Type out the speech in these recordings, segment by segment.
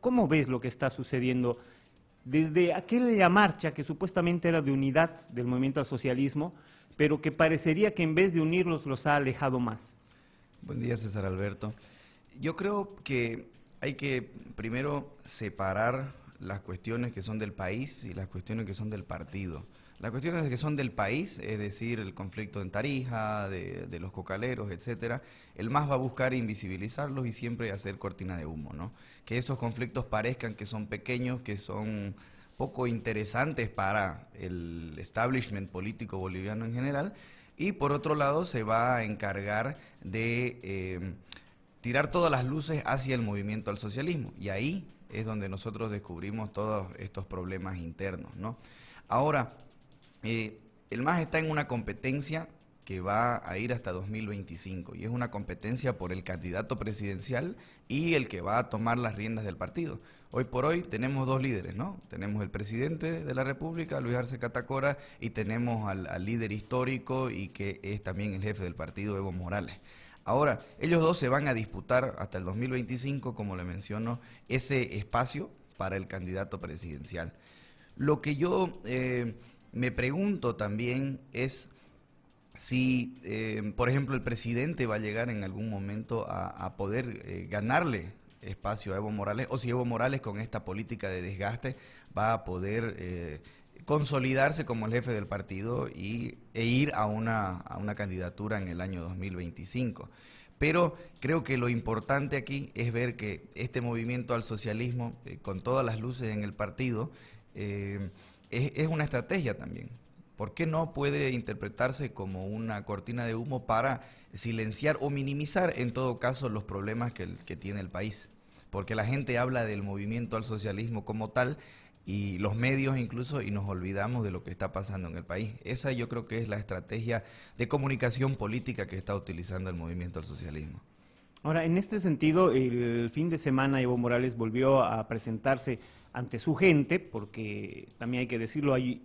¿Cómo ves lo que está sucediendo desde aquella marcha que supuestamente era de unidad del movimiento al socialismo, pero que parecería que en vez de unirlos los ha alejado más? Buen día, César Alberto. Yo creo que hay que primero separar las cuestiones que son del país y las cuestiones que son del partido. La cuestión es que son del país, es decir, el conflicto en Tarija, de, los cocaleros, etcétera. El MAS va a buscar invisibilizarlos y siempre hacer cortina de humo, ¿no? Que esos conflictos parezcan que son pequeños, que son poco interesantes para el establishment político boliviano en general. Y por otro lado, se va a encargar de eh, tirar todas las luces hacia el movimiento al socialismo. Y ahí es donde nosotros descubrimos todos estos problemas internos, ¿no? Ahora, el MAS está en una competencia que va a ir hasta 2025 y es una competencia por el candidato presidencial y el que va a tomar las riendas del partido. Hoy por hoy tenemos dos líderes, ¿no? Tenemos el presidente de la República, Luis Arce Catacora, y tenemos al, líder histórico y que es también el jefe del partido, Evo Morales. Ahora, ellos dos se van a disputar hasta el 2025, como le menciono, ese espacio para el candidato presidencial. Lo que yo... Eh, me pregunto también es si, eh, por ejemplo, el presidente va a llegar en algún momento a, poder eh, ganarle espacio a Evo Morales, o si Evo Morales con esta política de desgaste va a poder eh, consolidarse como el jefe del partido y, e ir a una, candidatura en el año 2025. Pero creo que lo importante aquí es ver que este movimiento al socialismo, con todas las luces en el partido, es, una estrategia también. ¿Por qué no puede interpretarse como una cortina de humo para silenciar o minimizar en todo caso los problemas que, que, tiene el país? Porque la gente habla del movimiento al socialismo como tal y los medios incluso y nos olvidamos de lo que está pasando en el país. Esa yo creo que es la estrategia de comunicación política que está utilizando el movimiento al socialismo. Ahora, en este sentido, el fin de semana Evo Morales volvió a presentarse ante su gente, porque también hay que decirlo, hay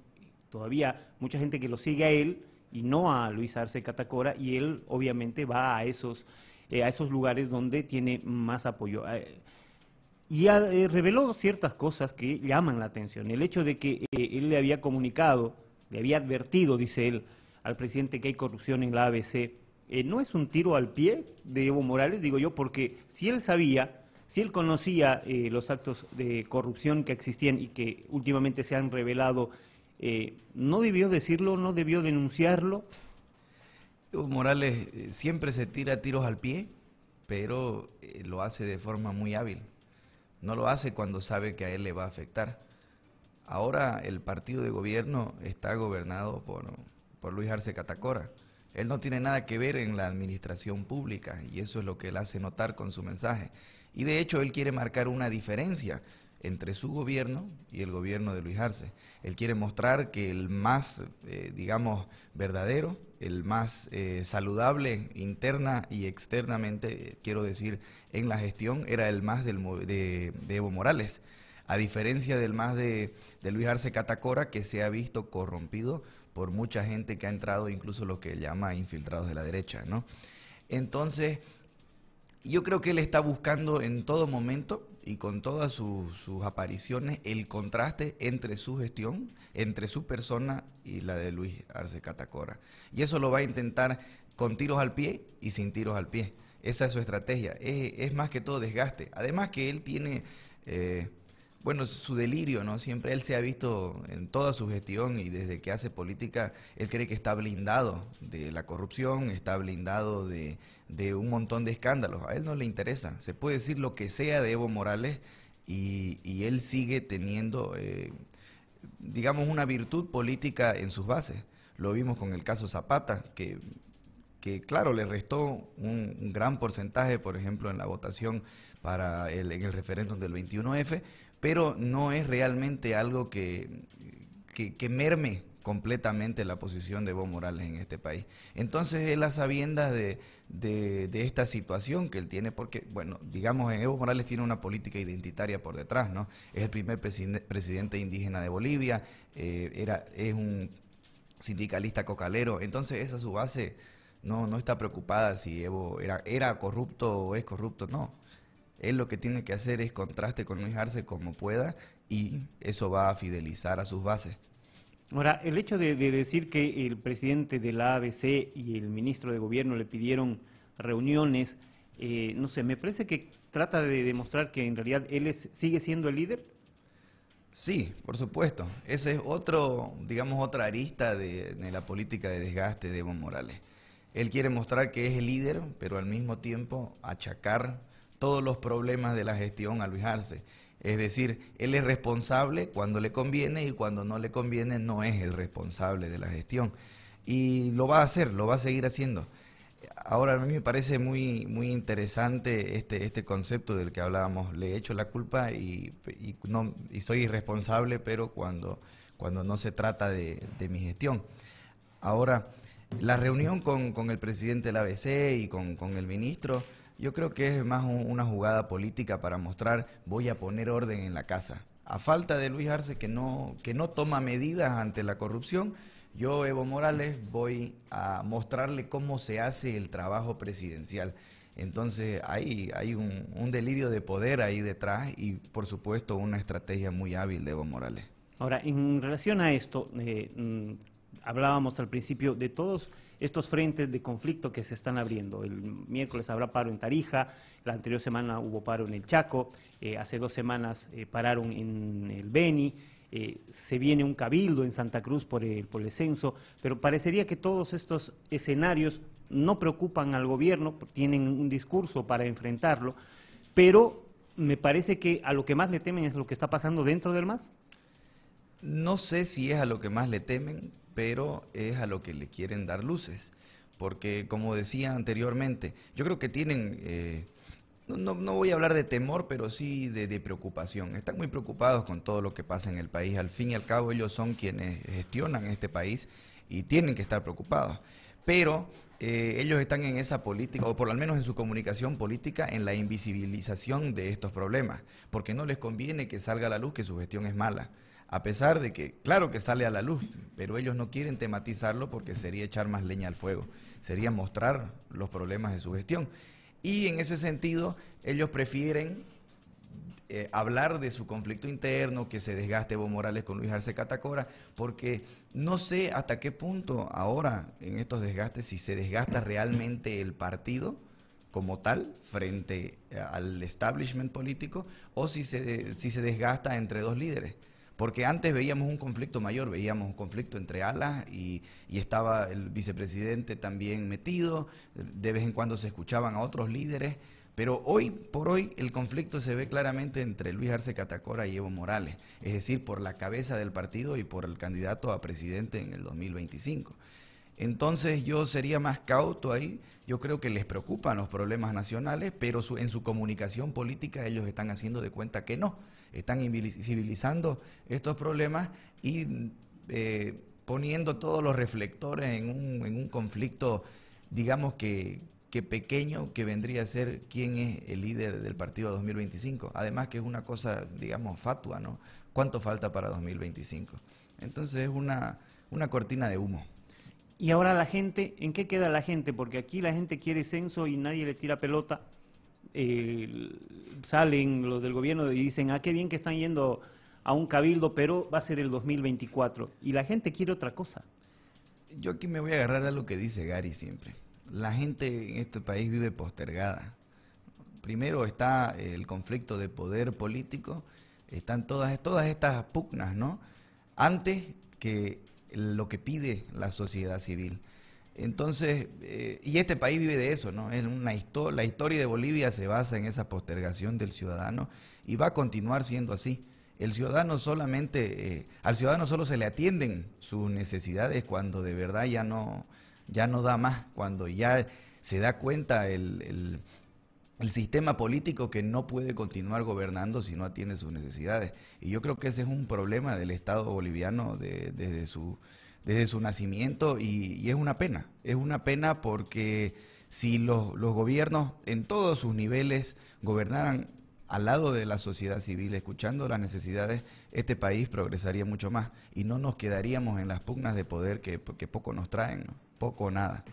todavía mucha gente que lo sigue a él y no a Luis Arce Catacora, y él obviamente va a esos, eh, a esos lugares donde tiene más apoyo. Eh, y eh, reveló ciertas cosas que llaman la atención. El hecho de que él le había comunicado, le había advertido, dice él, al presidente que hay corrupción en la ABC, eh, no es un tiro al pie de Evo Morales, digo yo, porque si él sabía, si él conocía eh, los actos de corrupción que existían y que últimamente se han revelado, eh, ¿no debió decirlo, no debió denunciarlo? Evo Morales siempre se tira tiros al pie, pero lo hace de forma muy hábil. No lo hace cuando sabe que a él le va a afectar. Ahora el partido de gobierno está gobernado por, por Luis Arce Catacora él no tiene nada que ver en la administración pública y eso es lo que él hace notar con su mensaje. Y de hecho él quiere marcar una diferencia entre su gobierno y el gobierno de Luis Arce. Él quiere mostrar que el más, eh, digamos, verdadero, el más eh, saludable interna y externamente, eh, quiero decir, en la gestión, era el más de, Evo Morales a diferencia del más de, de, Luis Arce Catacora, que se ha visto corrompido por mucha gente que ha entrado, incluso lo que llama infiltrados de la derecha, ¿no? Entonces, yo creo que él está buscando en todo momento y con todas sus, apariciones el contraste entre su gestión, entre su persona y la de Luis Arce Catacora. Y eso lo va a intentar con tiros al pie y sin tiros al pie. Esa es su estrategia. Es, más que todo desgaste. Además que él tiene... Eh, bueno, su delirio, ¿no? Siempre él se ha visto en toda su gestión y desde que hace política, él cree que está blindado de la corrupción, está blindado de, de un montón de escándalos. A él no le interesa. Se puede decir lo que sea de Evo Morales y, él sigue teniendo, eh, digamos, una virtud política en sus bases. Lo vimos con el caso Zapata, que que claro, le restó un, gran porcentaje, por ejemplo, en la votación para el, en el referéndum del 21F, pero no es realmente algo que, que, merme completamente la posición de Evo Morales en este país. Entonces él las sabiendas de, esta situación que él tiene, porque, bueno, digamos, Evo Morales tiene una política identitaria por detrás, ¿no? Es el primer presidente indígena de Bolivia, eh, era, es un sindicalista cocalero, entonces esa es su base, no, no está preocupada si Evo era, era corrupto o es corrupto, no. Él lo que tiene que hacer es contraste con Luis como pueda y eso va a fidelizar a sus bases. Ahora, el hecho de, decir que el presidente de la ABC y el ministro de Gobierno le pidieron reuniones, eh, no sé, me parece que trata de demostrar que en realidad él sigue siendo el líder. Sí, por supuesto. Ese es otro, digamos, otra arista de, de, la política de desgaste de Evo Morales. Él quiere mostrar que es el líder, pero al mismo tiempo achacar todos los problemas de la gestión a Luis Arce. Es decir, él es responsable cuando le conviene y cuando no le conviene no es el responsable de la gestión. Y lo va a hacer, lo va a seguir haciendo. Ahora a mí me parece muy, muy interesante este, este concepto del que hablábamos. Le he hecho la culpa y, no, soy irresponsable, pero cuando, cuando no se trata de, de mi gestión. Ahora, la reunión con, el presidente del ABC y con, con el ministro yo creo que es más una jugada política para mostrar voy a poner orden en la casa. A falta de Luis Arce que no, que no toma medidas ante la corrupción, yo, Evo Morales, voy a mostrarle cómo se hace el trabajo presidencial. Entonces hay, hay un, delirio de poder ahí detrás y por supuesto una estrategia muy hábil de Evo Morales. Ahora, en relación a esto, eh, mm, hablábamos al principio de todos estos frentes de conflicto que se están abriendo. El miércoles habrá paro en Tarija, la anterior semana hubo paro en el Chaco, eh, hace dos semanas eh, pararon en el Beni, eh, se viene un cabildo en Santa Cruz por el, por el censo, pero parecería que todos estos escenarios no preocupan al gobierno, tienen un discurso para enfrentarlo, pero me parece que a lo que más le temen es lo que está pasando dentro del MAS. No sé si es a lo que más le temen, pero es a lo que le quieren dar luces. Porque, como decía anteriormente, yo creo que tienen, eh, no, no, voy a hablar de temor, pero sí de, preocupación. Están muy preocupados con todo lo que pasa en el país. Al fin y al cabo, ellos son quienes gestionan este país y tienen que estar preocupados. Pero eh, ellos están en esa política, o por lo menos en su comunicación política, en la invisibilización de estos problemas, porque no les conviene que salga a la luz que su gestión es mala a pesar de que, claro que sale a la luz, pero ellos no quieren tematizarlo porque sería echar más leña al fuego, sería mostrar los problemas de su gestión. Y en ese sentido, ellos prefieren eh, hablar de su conflicto interno, que se desgaste Evo Morales con Luis Arce Catacora, porque no sé hasta qué punto ahora en estos desgastes, si se desgasta realmente el partido como tal frente al establishment político o si se, si se desgasta entre dos líderes. Porque antes veíamos un conflicto mayor, veíamos un conflicto entre alas y, estaba el vicepresidente también metido, de vez en cuando se escuchaban a otros líderes, pero hoy por hoy el conflicto se ve claramente entre Luis Arce Catacora y Evo Morales, es decir, por la cabeza del partido y por el candidato a presidente en el 2025. Entonces yo sería más cauto ahí. Yo creo que les preocupan los problemas nacionales, pero en su comunicación política ellos están haciendo de cuenta que no. Están invisibilizando estos problemas y eh, poniendo todos los reflectores en un, conflicto, digamos que, pequeño que vendría a ser quién es el líder del partido 2025. Además que es una cosa, digamos, fatua, ¿no? ¿Cuánto falta para 2025? Entonces es una cortina de humo. Y ahora la gente, ¿en qué queda la gente? Porque aquí la gente quiere censo y nadie le tira pelota. Eh, salen los del gobierno y dicen, ah, qué bien que están yendo a un cabildo, pero va a ser el 2024. Y la gente quiere otra cosa. Yo aquí me voy a agarrar a lo que dice Gary siempre. La gente en este país vive postergada. Primero está el conflicto de poder político, están todas estas pugnas, ¿no? Antes que lo que pide la sociedad civil. Entonces, eh, y este país vive de eso, ¿no? En una la historia de Bolivia se basa en esa postergación del ciudadano y va a continuar siendo así. El ciudadano solamente, eh, al ciudadano solo se le atienden sus necesidades cuando de verdad ya no, ya no da más, cuando ya se da cuenta el, el sistema político que no puede continuar gobernando si no atiende sus necesidades. Y yo creo que ese es un problema del Estado boliviano desde, su, desde su nacimiento y, es una pena. Es una pena porque si los, gobiernos en todos sus niveles gobernaran al lado de la sociedad civil, escuchando las necesidades, este país progresaría mucho más y no nos quedaríamos en las pugnas de poder que, que poco nos traen, poco o nada.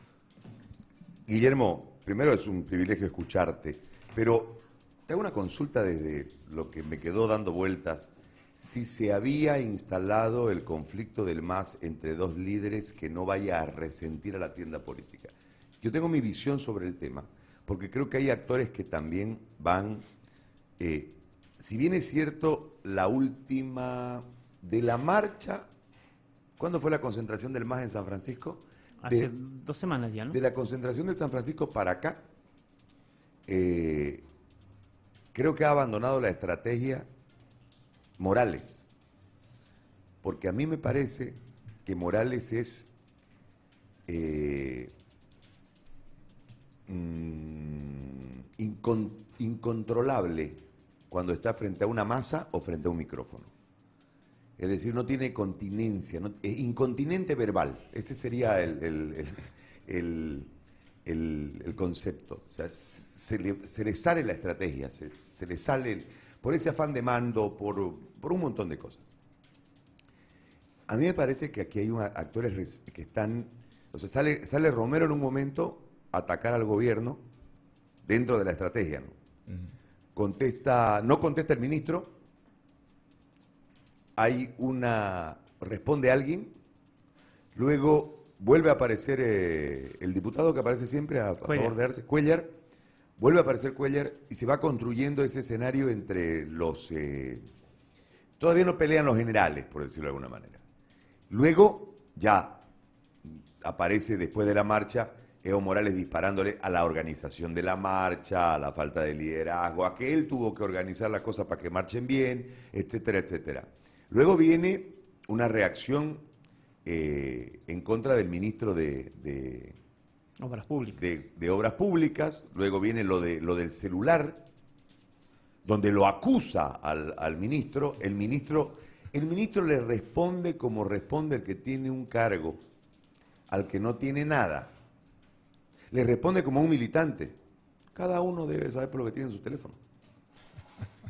Guillermo, primero es un privilegio escucharte, pero te hago una consulta desde lo que me quedó dando vueltas. Si se había instalado el conflicto del MAS entre dos líderes que no vaya a resentir a la tienda política. Yo tengo mi visión sobre el tema, porque creo que hay actores que también van, eh, si bien es cierto, la última de la marcha, ¿cuándo fue la concentración del MAS en San Francisco? Hace dos semanas ya, ¿no? De la concentración de San Francisco para acá, eh, creo que ha abandonado la estrategia Morales. Porque a mí me parece que Morales es eh, mm, incontrolable cuando está frente a una masa o frente a un micrófono. Es decir, no tiene continencia, es incontinente verbal. Ese sería el, concepto. O sea, se le, sale la estrategia, se, le sale por ese afán de mando, por, un montón de cosas. A mí me parece que aquí hay actores que están... O sea, sale, sale Romero en un momento a atacar al gobierno dentro de la estrategia. ¿no? Contesta, no contesta el ministro, hay una, responde alguien, luego vuelve a aparecer eh, el diputado que aparece siempre a, favor de Arce, Cuellar, vuelve a aparecer Cuellar y se va construyendo ese escenario entre los... Eh, todavía no pelean los generales, por decirlo de alguna manera. Luego ya aparece después de la marcha Evo Morales disparándole a la organización de la marcha, a la falta de liderazgo, a que él tuvo que organizar las cosas para que marchen bien, etcétera, etcétera. Luego viene una reacción eh, en contra del ministro de, Obras Públicas. luego viene lo, del celular, donde lo acusa al, ministro, el ministro, el ministro le responde como responde el que tiene un cargo al que no tiene nada. Le responde como un militante. Cada uno debe saber por lo que tiene en su teléfono.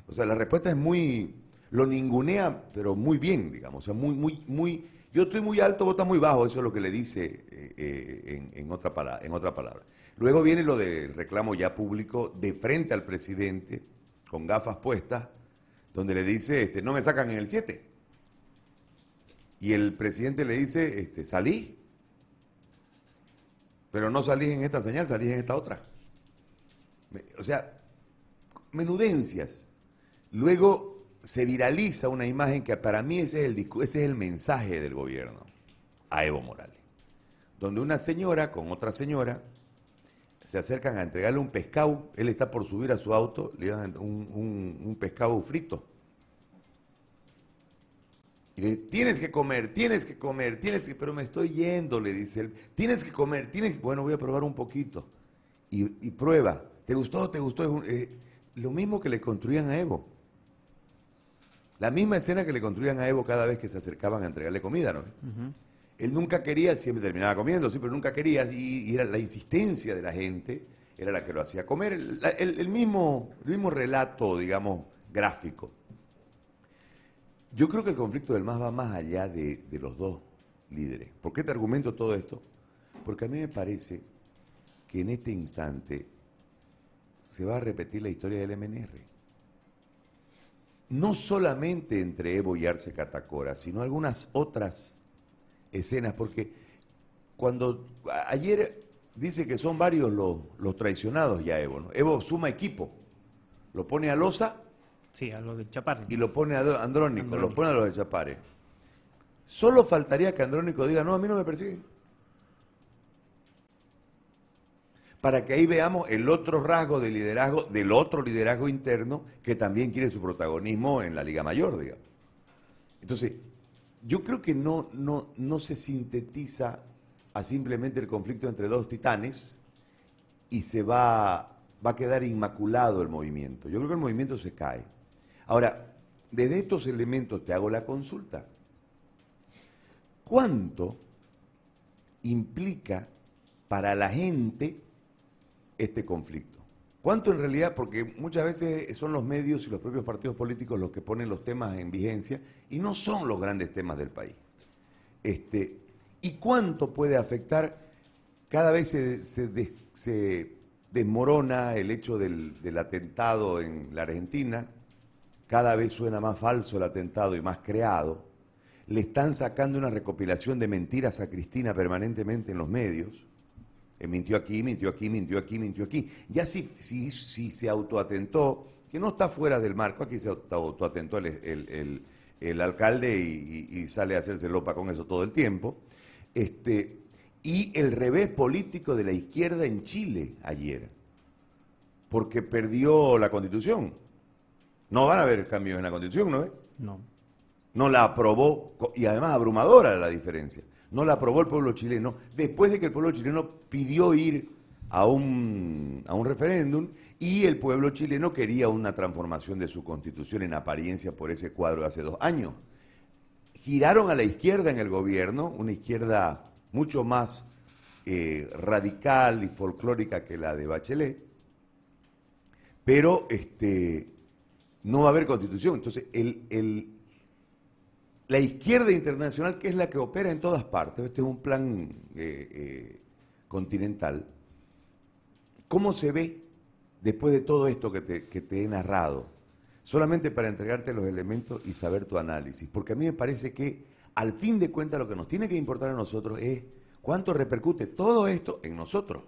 O sea, la respuesta es muy, lo ningunea, pero muy bien, digamos. O sea, muy, muy, muy. Yo estoy muy alto, vota muy bajo, eso es lo que le dice eh, eh, en, otra para, en otra palabra. Luego viene lo del reclamo ya público de frente al presidente, con gafas puestas, donde le dice, este, no me sacan en el 7. Y el presidente le dice, este, salí. Pero no salí en esta señal, salí en esta otra. O sea, menudencias. Luego se viraliza una imagen que para mí ese es el, es el mensaje del gobierno a Evo Morales, donde una señora con otra señora se acercan a entregarle un pescado, él está por subir a su auto, le dan un, pescado frito. Y le dice, tienes que comer, tienes que comer, tienes que, pero me estoy yendo, le dice tienes que comer, tienes que, bueno, voy a probar un poquito. Y, prueba, ¿te gustó? ¿Te gustó? Eh, lo mismo que le construían a Evo. La misma escena que le construían a Evo cada vez que se acercaban a entregarle comida, ¿no? Él nunca quería, siempre terminaba comiendo, sí, pero nunca quería, y, era la insistencia de la gente era la que lo hacía comer. El, mismo, mismo relato, digamos, gráfico. Yo creo que el conflicto del MAS va más allá de, de los dos líderes. ¿Por qué te argumento todo esto? Porque a mí me parece que en este instante se va a repetir la historia del MNR no solamente entre Evo y Arce Catacora, sino algunas otras escenas, porque cuando ayer dice que son varios los, traicionados ya Evo, ¿no? Evo suma equipo, lo pone a Loza. Sí, a los de Chaparre. Y lo pone a Andrónico, lo pone a los de Chaparre. Solo faltaría que Andrónico diga, no, a mí no me persigue para que ahí veamos el otro rasgo de liderazgo, del otro liderazgo interno que también quiere su protagonismo en la Liga Mayor, digamos. Entonces, yo creo que no, se sintetiza a simplemente el conflicto entre dos titanes y se va, va a quedar inmaculado el movimiento. Yo creo que el movimiento se cae. Ahora, desde estos elementos te hago la consulta. ¿Cuánto implica para la gente este conflicto. ¿Cuánto en realidad? Porque muchas veces son los medios y los propios partidos políticos los que ponen los temas en vigencia y no son los grandes temas del país. Este, ¿Y cuánto puede afectar? Cada vez se, desmorona el hecho del, del atentado en la Argentina, cada vez suena más falso el atentado y más creado. Le están sacando una recopilación de mentiras a Cristina permanentemente en los medios eh, mintió aquí, mintió aquí, mintió aquí, mintió aquí. Ya si, si, si se autoatentó, que no está fuera del marco, aquí se autoatentó el, alcalde y, sale a hacerse lopa con eso todo el tiempo. Este, y el revés político de la izquierda en Chile ayer, porque perdió la constitución. No van a haber cambios en la constitución, ¿no No. No la aprobó, y además abrumadora la diferencia no la aprobó el pueblo chileno, después de que el pueblo chileno pidió ir a un, referéndum y el pueblo chileno quería una transformación de su constitución en apariencia por ese cuadro de hace dos años. Giraron a la izquierda en el gobierno, una izquierda mucho más eh, radical y folclórica que la de Bachelet, pero este, no va a haber constitución. Entonces, el la izquierda internacional, que es la que opera en todas partes, este es un plan eh, eh, continental, ¿cómo se ve después de todo esto que te, que te he narrado? Solamente para entregarte los elementos y saber tu análisis, porque a mí me parece que al fin de cuentas lo que nos tiene que importar a nosotros es cuánto repercute todo esto en nosotros.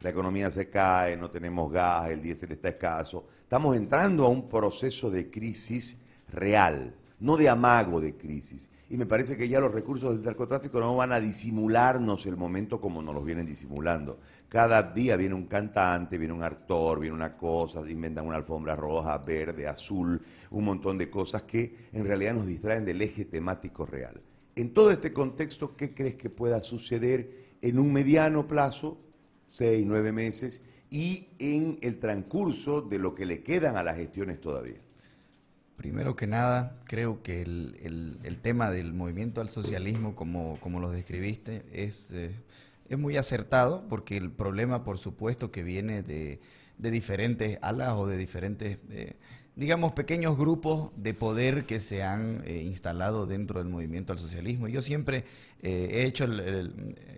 La economía se cae, no tenemos gas, el diésel está escaso, estamos entrando a un proceso de crisis real no de amago de crisis. Y me parece que ya los recursos del narcotráfico no van a disimularnos el momento como nos los vienen disimulando. Cada día viene un cantante, viene un actor, viene una cosa, inventan una alfombra roja, verde, azul, un montón de cosas que en realidad nos distraen del eje temático real. En todo este contexto, ¿qué crees que pueda suceder en un mediano plazo, seis, nueve meses, y en el transcurso de lo que le quedan a las gestiones todavía? Primero que nada, creo que el, tema del movimiento al socialismo, como, como lo describiste, es, eh, es muy acertado porque el problema, por supuesto, que viene de, de diferentes alas o de diferentes, eh, digamos, pequeños grupos de poder que se han eh, instalado dentro del movimiento al socialismo. Yo siempre he hecho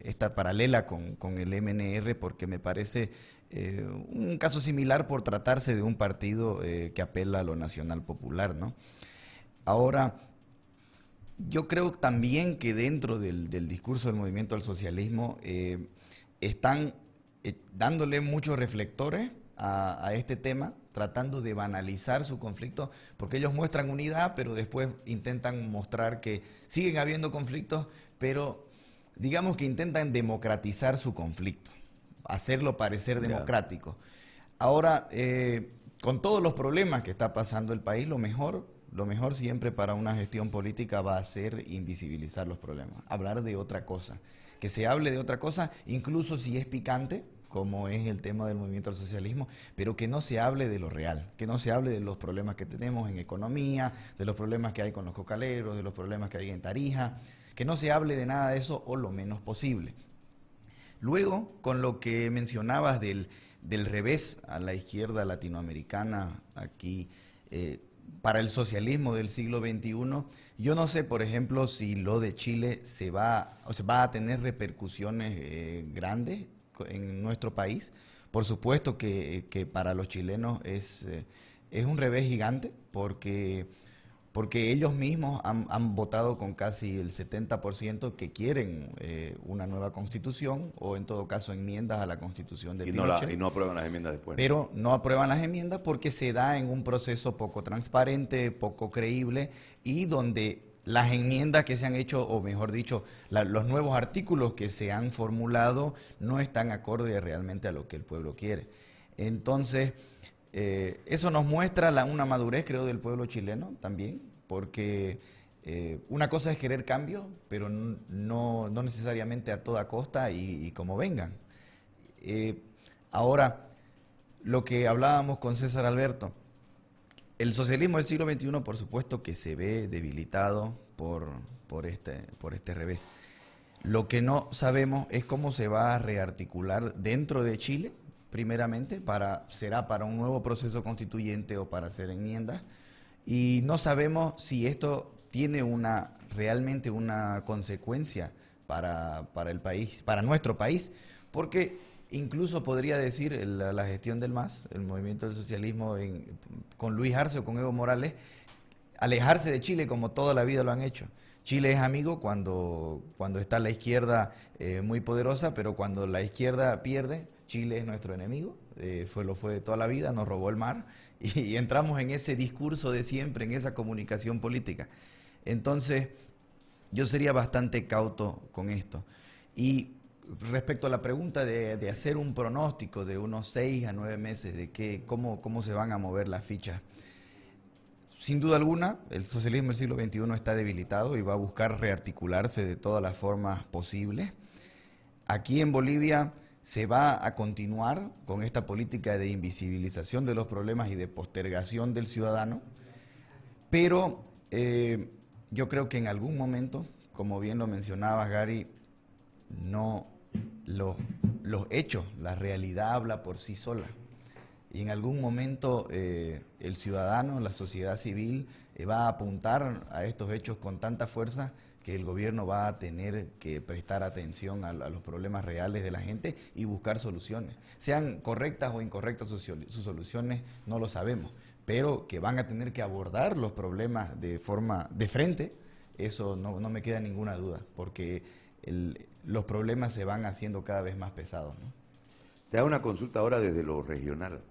esta paralela con, con el MNR porque me parece eh, un caso similar por tratarse de un partido eh, que apela a lo nacional popular, ¿no? Ahora, yo creo también que dentro del, discurso del movimiento al socialismo eh, están dándole muchos reflectores a, a, este tema, tratando de banalizar su conflicto, porque ellos muestran unidad, pero después intentan mostrar que siguen habiendo conflictos, pero digamos que intentan democratizar su conflicto hacerlo parecer democrático. Ahora, eh, con todos los problemas que está pasando el país, lo mejor, lo mejor siempre para una gestión política va a ser invisibilizar los problemas, hablar de otra cosa. Que se hable de otra cosa, incluso si es picante, como es el tema del movimiento al socialismo, pero que no se hable de lo real, que no se hable de los problemas que tenemos en economía, de los problemas que hay con los cocaleros, de los problemas que hay en Tarija, que no se hable de nada de eso o lo menos posible. Luego, con lo que mencionabas del, del revés a la izquierda latinoamericana aquí, eh, para el socialismo del siglo XXI, yo no sé, por ejemplo, si lo de Chile se va, se va a tener repercusiones eh, grandes en nuestro país. Por supuesto que, para los chilenos es, eh, es un revés gigante, porque porque ellos mismos han, votado con casi el 70% que quieren eh, una nueva constitución o en todo caso enmiendas a la constitución de y no Y no aprueban las enmiendas después. Pero no aprueban las enmiendas porque se da en un proceso poco transparente, poco creíble y donde las enmiendas que se han hecho, o mejor dicho, los nuevos artículos que se han formulado no están acorde realmente a lo que el pueblo quiere. Entonces, eh, eso nos muestra la, una madurez, creo, del pueblo chileno también, porque eh, una cosa es querer cambio, pero no, necesariamente a toda costa y, como vengan. Eh, ahora, lo que hablábamos con César Alberto, el socialismo del siglo XXI, por supuesto, que se ve debilitado este, por, este, revés. Lo que no sabemos es cómo se va a rearticular dentro de Chile, primeramente, será para un nuevo proceso constituyente o para hacer enmiendas y no sabemos si esto tiene una realmente una consecuencia para, el país, para nuestro país, porque incluso podría decir la, gestión del MAS, el movimiento del socialismo con Luis Arce o con Evo Morales, alejarse de Chile como toda la vida lo han hecho. Chile es amigo cuando, cuando está la izquierda eh, muy poderosa, pero cuando la izquierda pierde, Chile es nuestro enemigo, eh, fue, lo fue toda la vida, nos robó el mar, y entramos en ese discurso de siempre, en esa comunicación política. Entonces, yo sería bastante cauto con esto. Y respecto a la pregunta de, hacer un pronóstico de unos seis a nueve meses de que, cómo, cómo se van a mover las fichas, sin duda alguna, el socialismo del siglo XXI está debilitado y va a buscar rearticularse de todas las formas posibles. Aquí en Bolivia ¿Se va a continuar con esta política de invisibilización de los problemas y de postergación del ciudadano? Pero eh, yo creo que en algún momento, como bien lo mencionabas, Gary, no los, hechos, la realidad habla por sí sola. Y en algún momento eh, el ciudadano, la sociedad civil, eh, va a apuntar a estos hechos con tanta fuerza que el gobierno va a tener que prestar atención a, los problemas reales de la gente y buscar soluciones. Sean correctas o incorrectas sus, soluciones, no lo sabemos, pero que van a tener que abordar los problemas de forma de frente, eso no, me queda ninguna duda, porque los problemas se van haciendo cada vez más pesados. Te hago una consulta ahora desde lo regional.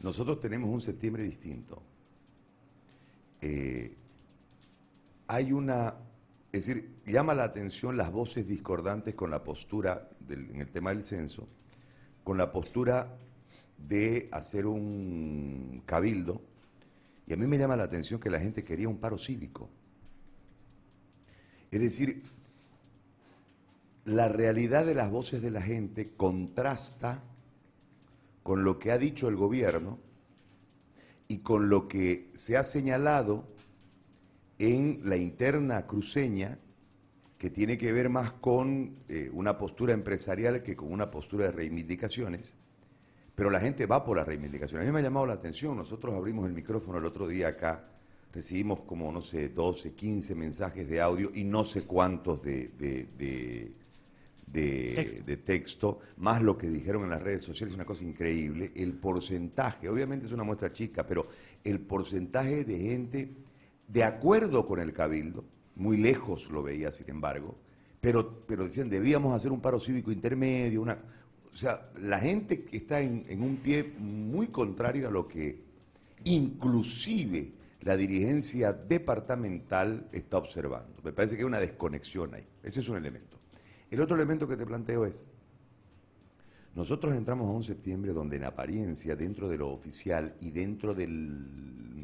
Nosotros tenemos un septiembre distinto. Eh, hay una es decir, llama la atención las voces discordantes con la postura, en el tema del censo, con la postura de hacer un cabildo. Y a mí me llama la atención que la gente quería un paro cívico. Es decir, la realidad de las voces de la gente contrasta con lo que ha dicho el gobierno y con lo que se ha señalado en la interna cruceña que tiene que ver más con eh, una postura empresarial que con una postura de reivindicaciones, pero la gente va por las reivindicaciones. A mí me ha llamado la atención, nosotros abrimos el micrófono el otro día acá, recibimos como, no sé, 12, 15 mensajes de audio y no sé cuántos de, de texto, más lo que dijeron en las redes sociales, es una cosa increíble, el porcentaje, obviamente es una muestra chica, pero el porcentaje de gente de acuerdo con el cabildo, muy lejos lo veía sin embargo, pero, pero decían, debíamos hacer un paro cívico intermedio, una, o sea, la gente está en, en un pie muy contrario a lo que inclusive la dirigencia departamental está observando. Me parece que hay una desconexión ahí. Ese es un elemento. El otro elemento que te planteo es, nosotros entramos a un septiembre donde en apariencia, dentro de lo oficial y dentro de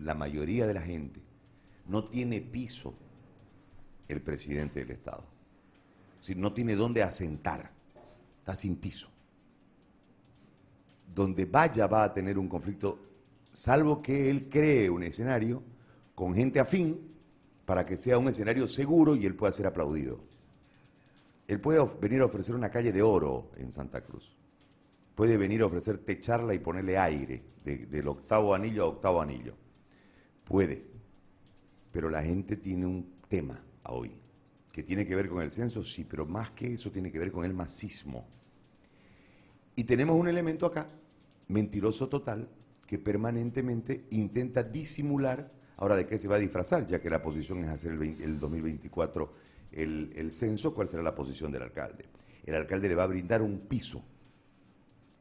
la mayoría de la gente, no tiene piso el presidente del Estado. Si no tiene dónde asentar, está sin piso. Donde vaya va a tener un conflicto, salvo que él cree un escenario con gente afín para que sea un escenario seguro y él pueda ser aplaudido. Él puede venir a ofrecer una calle de oro en Santa Cruz. Puede venir a ofrecer techarla y ponerle aire, del octavo anillo a octavo anillo. Puede pero la gente tiene un tema hoy, que tiene que ver con el censo, sí, pero más que eso tiene que ver con el masismo. Y tenemos un elemento acá, mentiroso total, que permanentemente intenta disimular, ahora de qué se va a disfrazar, ya que la posición es hacer el, 2024 el, censo, cuál será la posición del alcalde. El alcalde le va a brindar un piso,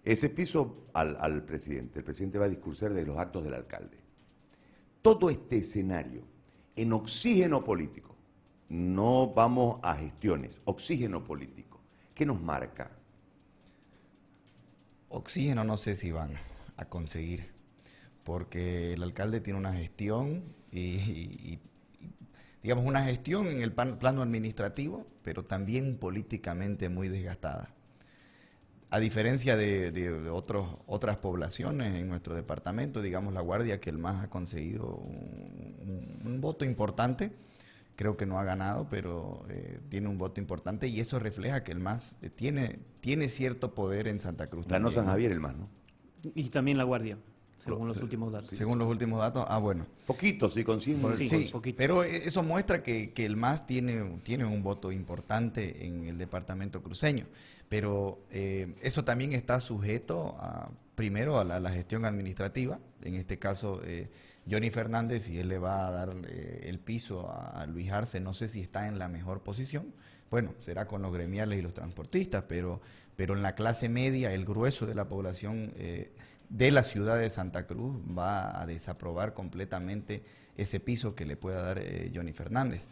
ese piso al, al presidente. El presidente va a discursar de los actos del alcalde. Todo este escenario en oxígeno político. No vamos a gestiones, oxígeno político. ¿Qué nos marca? Oxígeno no sé si van a conseguir, porque el alcalde tiene una gestión y, digamos, una gestión en el plano administrativo, pero también políticamente muy desgastada a diferencia de, otros, otras poblaciones en nuestro departamento, digamos La Guardia, que el más ha conseguido un, voto importante, creo que no ha ganado, pero eh, tiene un voto importante y eso refleja que el más eh, tiene, tiene cierto poder en Santa Cruz. no San Javier el más, ¿no? Y también La Guardia. Según los eh, últimos datos. Según los últimos datos, ah, bueno. Poquito, sí, con Sí, pero eso muestra que, el MAS tiene, tiene un voto importante en el departamento cruceño. Pero eh, eso también está sujeto a, primero a la, gestión administrativa. En este caso, eh, Johnny Fernández, si él le va a dar el piso a, Luis Arce, no sé si está en la mejor posición. Bueno, será con los gremiales y los transportistas, pero, pero en la clase media, el grueso de la población de la ciudad de Santa Cruz va a desaprobar completamente ese piso que le pueda dar eh, Johnny Fernández.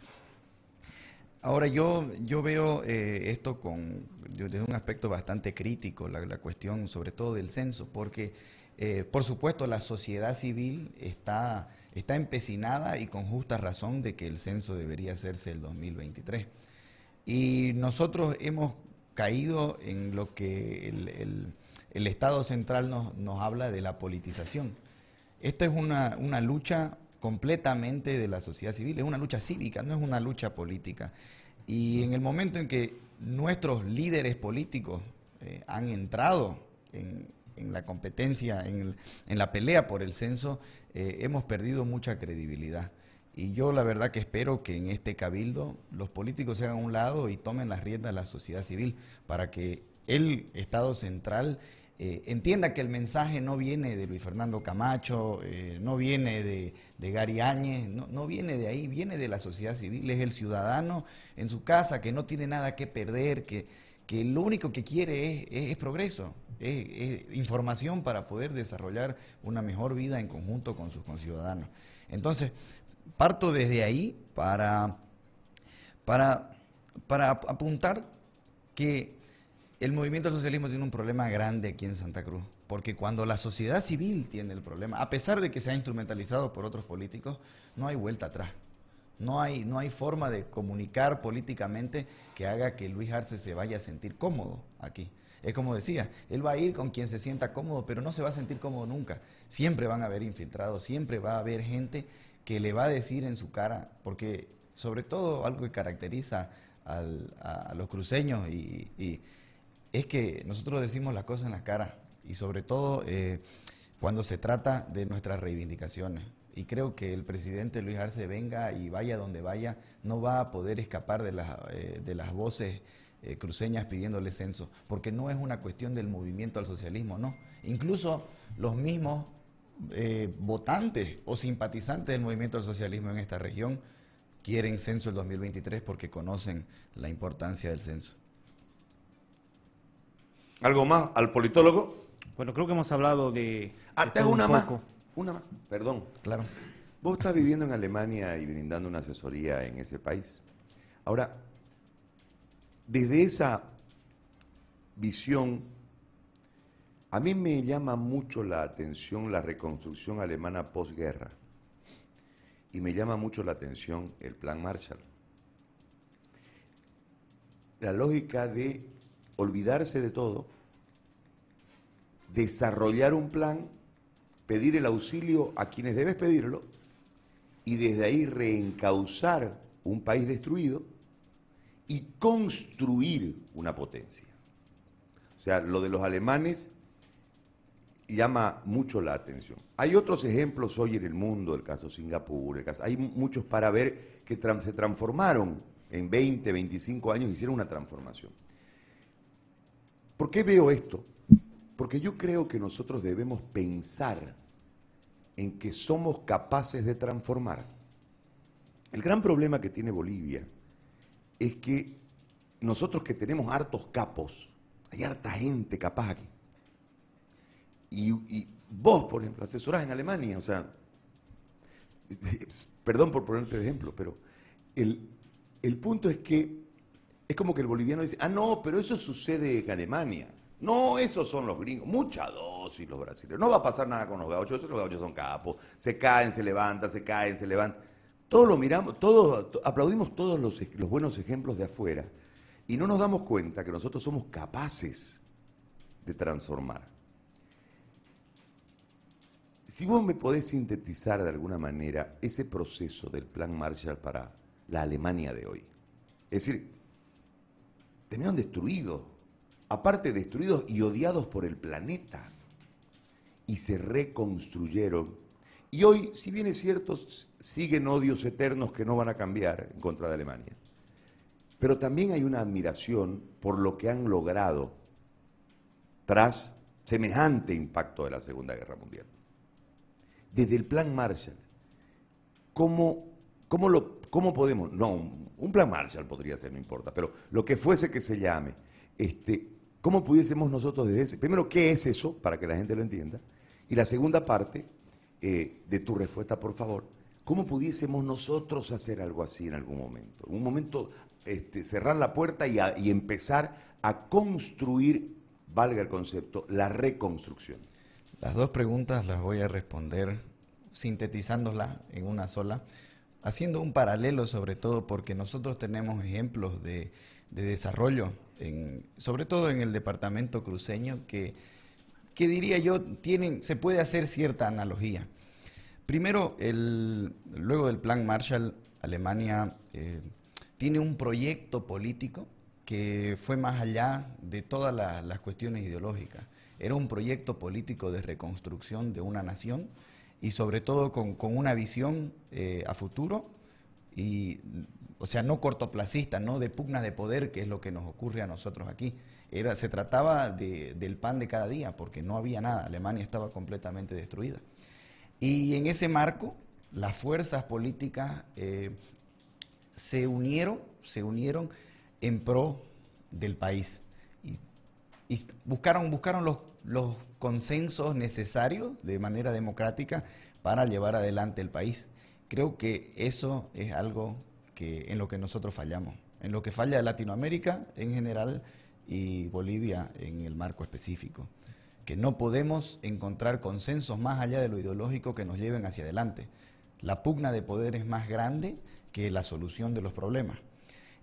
Ahora yo, yo veo eh, esto con, desde un aspecto bastante crítico, la, cuestión sobre todo del censo, porque eh, por supuesto la sociedad civil está, empecinada y con justa razón de que el censo debería hacerse el 2023. Y nosotros hemos caído en lo que el el Estado central nos, habla de la politización. Esta es una, lucha completamente de la sociedad civil, es una lucha cívica, no es una lucha política. Y en el momento en que nuestros líderes políticos eh, han entrado en, la competencia, en, la pelea por el censo, eh, hemos perdido mucha credibilidad. Y yo la verdad que espero que en este cabildo los políticos se hagan a un lado y tomen las riendas de la sociedad civil para que el Estado central eh, entienda que el mensaje no viene de Luis Fernando Camacho, eh, no viene de, de Gary Áñez, no, viene de ahí, viene de la sociedad civil, es el ciudadano en su casa que no tiene nada que perder, que, que lo único que quiere es, progreso, es, información para poder desarrollar una mejor vida en conjunto con sus conciudadanos. Entonces, parto desde ahí para, para, para apuntar que el movimiento socialismo tiene un problema grande aquí en Santa Cruz, porque cuando la sociedad civil tiene el problema, a pesar de que se ha instrumentalizado por otros políticos, no hay vuelta atrás. No hay, no hay forma de comunicar políticamente que haga que Luis Arce se vaya a sentir cómodo aquí. Es como decía, él va a ir con quien se sienta cómodo, pero no se va a sentir cómodo nunca. Siempre van a haber infiltrados, siempre va a haber gente que le va a decir en su cara, porque sobre todo algo que caracteriza a los cruceños y es que nosotros decimos las cosas en la cara y sobre todo eh, cuando se trata de nuestras reivindicaciones. Y creo que el presidente Luis Arce venga y vaya donde vaya, no va a poder escapar de las, eh, voces eh, cruceñas pidiéndole censo, porque no es una cuestión del movimiento al socialismo, no. Incluso los mismos votantes o simpatizantes del movimiento al socialismo en esta región quieren censo el 2023 porque conocen la importancia del censo. ¿Algo más al politólogo? Bueno, creo que hemos hablado de... Ah, una más. Una más, perdón. Claro. Vos estás viviendo en Alemania y brindando una asesoría en ese país. Ahora, desde esa visión, a mí me llama mucho la atención la reconstrucción alemana posguerra y me llama mucho la atención el plan Marshall. La lógica de olvidarse de todo, desarrollar un plan, pedir el auxilio a quienes debes pedirlo y desde ahí reencauzar un país destruido y construir una potencia. O sea, lo de los alemanes llama mucho la atención. Hay otros ejemplos hoy en el mundo, el caso Singapur, el caso, hay muchos para ver que se transformaron en 20, 25 años, hicieron una transformación. ¿Por qué veo esto? Porque yo creo que nosotros debemos pensar en que somos capaces de transformar. El gran problema que tiene Bolivia es que nosotros que tenemos hartos capos, hay harta gente capaz aquí. Y, vos, por ejemplo, asesorás en Alemania, o sea, perdón por ponerte de ejemplo, pero el, el punto es que es como que el boliviano dice, ah, no, pero eso sucede en Alemania. No, esos son los gringos, mucha dosis los brasileños. No va a pasar nada con los gauchos, esos los gauchos son capos, se caen, se levantan, se caen, se levantan. Todos lo miramos, todos aplaudimos todos los, los buenos ejemplos de afuera y no nos damos cuenta que nosotros somos capaces de transformar. Si vos me podés sintetizar de alguna manera ese proceso del plan Marshall para la Alemania de hoy, es decir, tenían destruidos, aparte destruidos y odiados por el planeta, y se reconstruyeron. Y hoy, si bien es cierto, siguen odios eternos que no van a cambiar en contra de Alemania. Pero también hay una admiración por lo que han logrado tras semejante impacto de la Segunda Guerra Mundial. Desde el Plan Marshall, ¿cómo, cómo lo ¿Cómo podemos? No, un plan Marshall podría ser, no importa, pero lo que fuese que se llame, este, ¿cómo pudiésemos nosotros desde ese? Primero, ¿qué es eso? Para que la gente lo entienda. Y la segunda parte eh, de tu respuesta, por favor, ¿cómo pudiésemos nosotros hacer algo así en algún momento? En un momento, este, cerrar la puerta y, y empezar a construir, valga el concepto, la reconstrucción. Las dos preguntas las voy a responder sintetizándolas en una sola haciendo un paralelo sobre todo porque nosotros tenemos ejemplos de, desarrollo, sobre todo en el departamento cruceño, que, diría yo, tienen, se puede hacer cierta analogía. Primero, el, luego del Plan Marshall, Alemania eh, tiene un proyecto político que fue más allá de todas las cuestiones ideológicas. Era un proyecto político de reconstrucción de una nación y sobre todo con, una visión eh, a futuro y mm, o sea, no cortoplacista, no de pugna de poder, que es lo que nos ocurre a nosotros aquí. Era, se trataba del pan de cada día, porque no había nada, Alemania estaba completamente destruida. Y en ese marco, las fuerzas políticas eh, se unieron, se unieron en pro del país. Y, buscaron, buscaron los, los consensos necesarios de manera democrática para llevar adelante el país. Creo que eso es algo que, en lo que nosotros fallamos, en lo que falla Latinoamérica en general y Bolivia en el marco específico, que no podemos encontrar consensos más allá de lo ideológico que nos lleven hacia adelante. La pugna de poder es más grande que la solución de los problemas.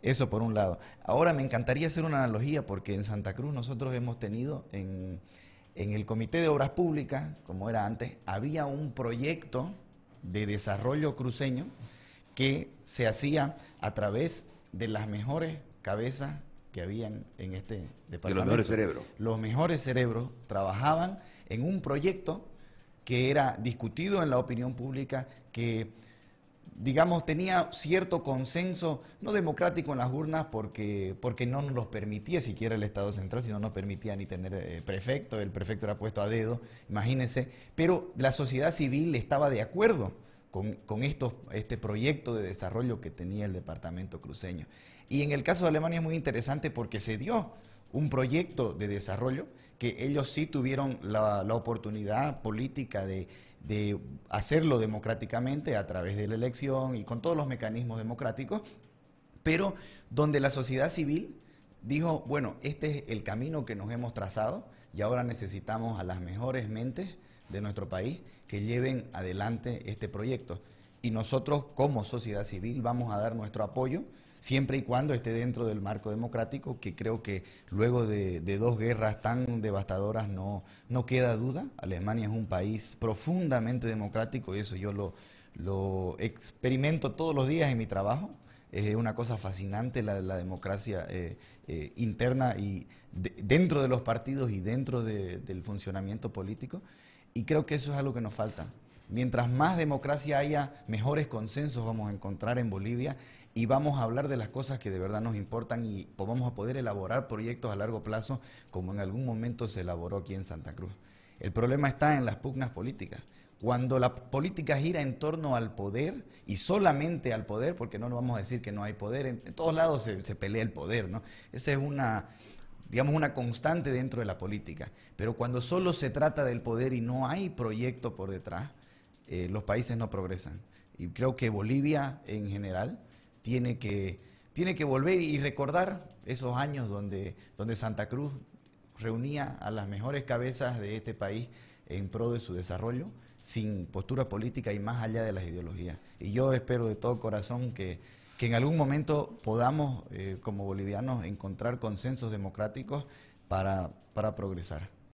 Eso por un lado. Ahora me encantaría hacer una analogía porque en Santa Cruz nosotros hemos tenido en en el Comité de Obras Públicas, como era antes, había un proyecto de desarrollo cruceño que se hacía a través de las mejores cabezas que habían en este departamento. De los mejores cerebros. Los mejores cerebros trabajaban en un proyecto que era discutido en la opinión pública, que digamos, tenía cierto consenso, no democrático en las urnas, porque, no nos los permitía siquiera el Estado central, sino no nos permitía ni tener eh, prefecto, el prefecto era puesto a dedo, imagínense, pero la sociedad civil estaba de acuerdo con, este proyecto de desarrollo que tenía el departamento cruceño. Y en el caso de Alemania es muy interesante porque se dio un proyecto de desarrollo que ellos sí tuvieron la oportunidad política de de hacerlo democráticamente a través de la elección y con todos los mecanismos democráticos, pero donde la sociedad civil dijo, bueno, este es el camino que nos hemos trazado y ahora necesitamos a las mejores mentes de nuestro país que lleven adelante este proyecto. Y nosotros como sociedad civil vamos a dar nuestro apoyo siempre y cuando esté dentro del marco democrático, que creo que luego de, dos guerras tan devastadoras no, queda duda. Alemania es un país profundamente democrático y eso yo lo, experimento todos los días en mi trabajo. Es una cosa fascinante la, democracia eh, eh, interna y dentro de los partidos y dentro del funcionamiento político. Y creo que eso es algo que nos falta. Mientras más democracia haya, mejores consensos vamos a encontrar en Bolivia y vamos a hablar de las cosas que de verdad nos importan y pues, vamos a poder elaborar proyectos a largo plazo como en algún momento se elaboró aquí en Santa Cruz. El problema está en las pugnas políticas. Cuando la política gira en torno al poder y solamente al poder, porque no nos vamos a decir que no hay poder, en, todos lados se, pelea el poder, ¿no? Esa es una, digamos, una constante dentro de la política. Pero cuando solo se trata del poder y no hay proyecto por detrás, eh, los países no progresan. Y creo que Bolivia en general, tiene que, tiene que volver y recordar esos años donde, Santa Cruz reunía a las mejores cabezas de este país en pro de su desarrollo, sin postura política y más allá de las ideologías. Y yo espero de todo corazón que, en algún momento podamos, eh, como bolivianos, encontrar consensos democráticos para, para progresar.